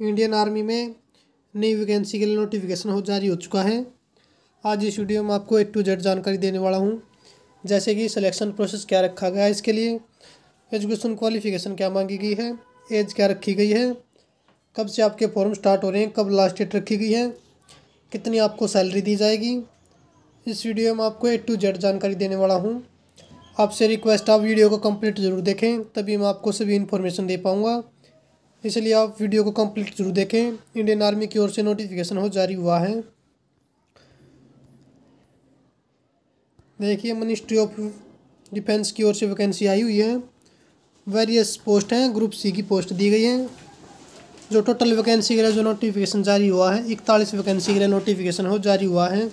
Indian army में नई vacancy के लिए नोटिफिकेशन हो जारी हो चुका है आज इस वीडियो में आपको एक टू जेड जानकारी देने वाला हूँ जैसे कि सिलेक्शन प्रोसेस क्या रखा गया है इसके लिए एजुकेशन क्वालिफिकेशन क्या मांगी गई है एज क्या रखी गई है कब से आपके फॉर्म स्टार्ट हो रहे हैं कब लास्ट डेट रखी गई है कितनी आपको सैलरी दी जाएगी इस वीडियो में आपको ए टू जेड जानकारी देने वाला हूँ आपसे रिक्वेस्ट आप वीडियो को कंप्लीट ज़रूर देखें तभी मैं आपको सभी इन्फॉर्मेशन दे पाऊँगा इसलिए आप वीडियो को कंप्लीट जरूर देखें इंडियन आर्मी की ओर से नोटिफिकेशन हो जारी हुआ है देखिए मिनिस्ट्री ऑफ डिफेंस की ओर से वैकेंसी आई हुई है वेरियस पोस्ट हैं ग्रुप सी की पोस्ट दी गई है जो टोटल वैकेंसी के लिए जो नोटिफिकेशन जारी हुआ है इकतालीस वैकेंसी के लिए नोटिफिकेशन हो जारी हुआ है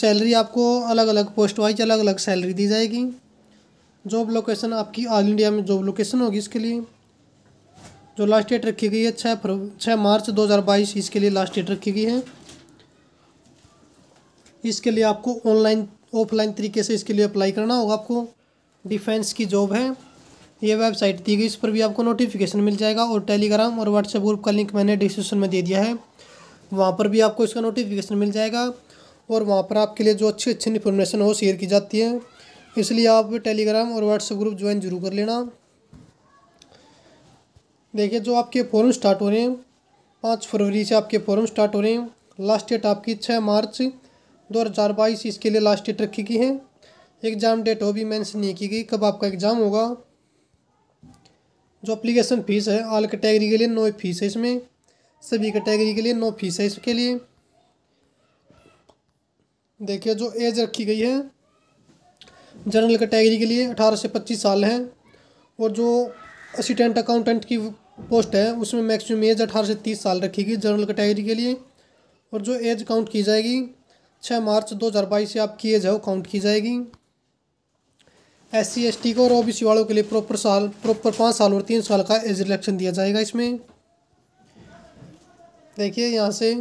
सैलरी आपको अलग अलग पोस्ट वाइज अलग अलग सैलरी दी जाएगी जॉब लोकेशन आपकी ऑल इंडिया में जॉब लोकेशन होगी इसके लिए जो लास्ट डेट रखी गई है छः फरवरी छः मार्च 2022 इसके लिए लास्ट डेट रखी गई है इसके लिए आपको ऑनलाइन ऑफलाइन तरीके से इसके लिए अप्लाई करना होगा आपको डिफेंस की जॉब है ये वेबसाइट दी गई इस पर भी आपको नोटिफिकेशन मिल जाएगा और टेलीग्राम और व्हाट्सएप ग्रुप का लिंक मैंने डिस्क्रिप्शन में दे दिया है वहाँ पर भी आपको इसका नोटिफिकेशन मिल जाएगा और वहाँ पर आपके लिए जो अच्छी अच्छी इन्फॉर्मेशन हो शेयर की जाती है इसलिए आप टेलीग्राम और व्हाट्सएप ग्रुप ज्वाइन जरूर कर लेना देखिए जो आपके फॉर्म स्टार्ट हो रहे हैं पाँच फरवरी से आपके फॉर्म स्टार्ट हो रहे हैं लास्ट डेट आपकी छः मार्च दो हज़ार बाईस इसके लिए लास्ट डेट रखी गई है एग्ज़ाम डेट वो भी मैंसन नहीं की गई कब आपका एग्ज़ाम होगा जो अप्लीकेशन फ़ीस है आल कैटेगरी के लिए नो फीस है इसमें सभी कैटेगरी के लिए नो फीस है इसके लिए देखिए जो एज रखी गई है जनरल कैटेगरी के लिए अठारह से पच्चीस साल है और जो असिस्टेंट अकाउंटेंट की पोस्ट है उसमें मैक्सिमम एज अठारह से तीस साल रखी गई जनरल कैटेगरी के लिए और जो एज काउंट की जाएगी छः मार्च दो हज़ार बाईस से आपकी एज है वो काउंट की जाएगी एस सी एस टी को और ओ बी सी वालों के लिए प्रॉपर साल प्रॉपर पाँच साल और तीन साल का एज रिलेक्शन दिया जाएगा इसमें देखिए यहाँ से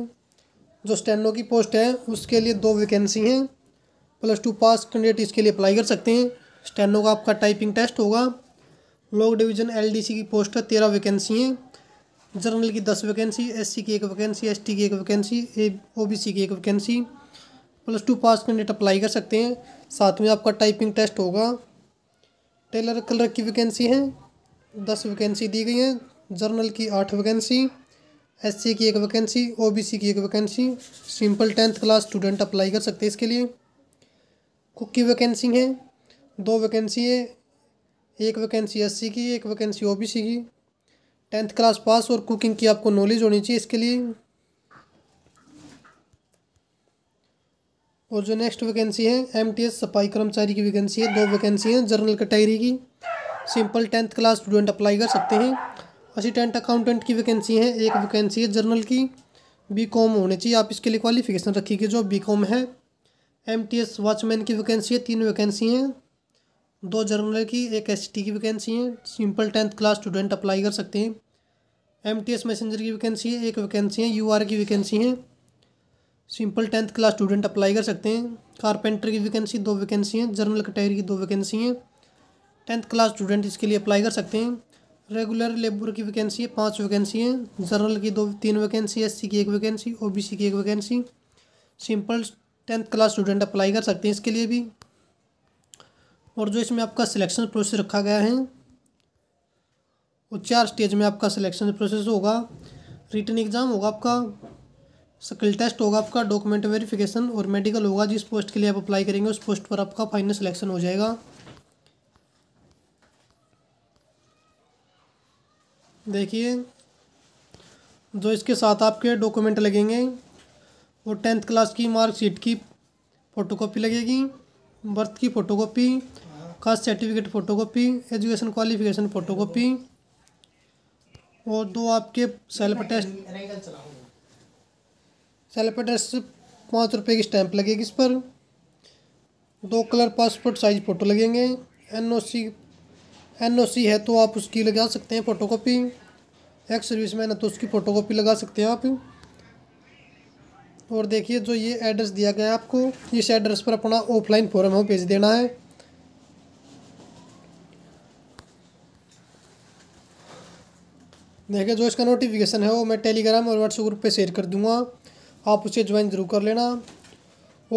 जो स्टैंडो की पोस्ट है उसके लिए दो वैकेंसी हैं प्लस टू पास कैंडिडेट इसके लिए अप्लाई कर सकते हैं स्टैंडो का आपका टाइपिंग टेस्ट होगा लोक डिवीज़न एलडीसी की पोस्ट है तेरह वैकेंसी हैं जनरल की दस वैकेंसी एससी की एक वैकेंसी एसटी की एक वैकेंसी ए ओबीसी की एक vacancy plus two pass candidate apply कर सकते हैं साथ में आपका टाइपिंग टेस्ट होगा टेलर कलर की वैकेंसी हैं दस वैकेंसी दी गई हैं जर्नल की आठ वैकेंसी एस की एक वैकेंसी ओ की एक vacancy simple tenth class student apply कर सकते हैं इसके लिए कुक की वैकेंसी हैं दो वैकेंसी है एक वैकेंसी एस की एक वैकेंसी ओ की टेंथ क्लास पास और कुकिंग की आपको नॉलेज होनी चाहिए इसके लिए और जो नेक्स्ट वैकेंसी है एम टी एस सफाई कर्मचारी की वैकेंसी है दो वैकेंसी हैं जर्नल कैटेगरी की simple tenth class student apply कर सकते हैं असिस्टेंट अकाउंटेंट की वैकेंसी है एक वैकेंसी है जर्नल की बी कॉम होनी चाहिए आप इसके लिए क्वालिफिकेशन रखिए जो बी कॉम है एम टी एस वॉचमैन की वैकेंसी है तीन वैकेंसी हैं दो जर्नल की एक एस की वैकेंसी है simple tenth class student apply कर सकते हैं एम टी एस मैसेंजर की वैकेंसी है एक वैकेंसी है यू आर की वैकेंसी है simple tenth class student apply कर सकते हैं कारपेंटर की वैकेंसी दो वैकेंसी हैं जर्नल कटेगरी की दो वैकेंसी हैं टेंथ क्लास स्टूडेंट इसके लिए अप्लाई कर सकते हैं रेगुलर लेबर की वैकेंसी है पाँच वैकेंसी हैं जर्नल की दो तीन वैकेंसी एस की एक वैकेंसी ओ की एक vacancy simple tenth class student apply कर सकते हैं इसके लिए भी और जो इसमें आपका सिलेक्शन प्रोसेस रखा गया है वो चार स्टेज में आपका सिलेक्शन प्रोसेस होगा रिटर्न एग्ज़ाम होगा आपका स्किल टेस्ट होगा आपका डॉक्यूमेंट वेरिफिकेशन और मेडिकल होगा जिस पोस्ट के लिए आप अप्लाई करेंगे उस पोस्ट पर आपका फाइनल सिलेक्शन हो जाएगा देखिए जो इसके साथ आपके डॉक्यूमेंट लगेंगे वो टेंथ क्लास की मार्कशीट की फ़ोटोकॉपी लगेगी बर्थ की photocopy caste certificate photocopy education qualification photocopy और दो आपके सेल्फ टेस्ट सेल्फ टेस्ट पाँच रुपये की स्टैंप लगेगी इस पर दो कलर पासपोर्ट साइज फ़ोटो लगेंगे एनओसी एनओसी है तो आप उसकी लगा सकते हैं फ़ोटोकॉपी एक्स सर्विस मैन है तो उसकी फ़ोटोकॉपी लगा सकते हैं आप और देखिए जो ये एड्रेस दिया गया है आपको इस एड्रेस पर अपना ऑफलाइन फॉर्म हमें भेज देना है देखिए जो इसका नोटिफिकेशन है वो मैं टेलीग्राम और व्हाट्सएप ग्रुप पे शेयर कर दूंगा आप उसे ज्वाइन ज़रूर कर लेना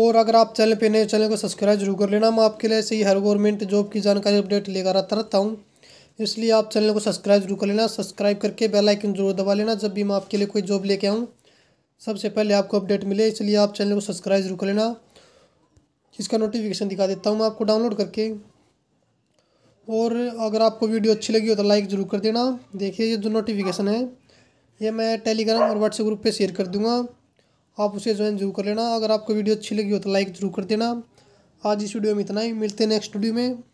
और अगर आप चैनल पे नए चैनल को सब्सक्राइब जरूर कर लेना मैं आपके लिए ऐसे ही हर गवर्नमेंट जॉब की जानकारी अपडेट लेकर आता रहता हूँ इसलिए आप चैनल को सब्सक्राइब जरूर कर लेना सब्सक्राइब करके बेल आइकन जरूर दबा लेना जब भी मैं आपके लिए कोई जॉब लेके आऊँ सबसे पहले आपको अपडेट मिले इसलिए आप चैनल को सब्सक्राइब जरूर कर लेना इसका नोटिफिकेशन दिखा देता हूँ मैं आपको डाउनलोड करके और अगर आपको वीडियो अच्छी लगी हो तो लाइक ज़रूर कर देना देखिए ये जो नोटिफिकेशन है ये मैं टेलीग्राम और व्हाट्सएप ग्रुप पे शेयर कर दूंगा आप उसे ज्वाइन जरूर कर लेना अगर आपको वीडियो अच्छी लगी हो तो लाइक ज़रूर कर देना आज इस वीडियो में इतना ही मिलते हैं नेक्स्ट वीडियो में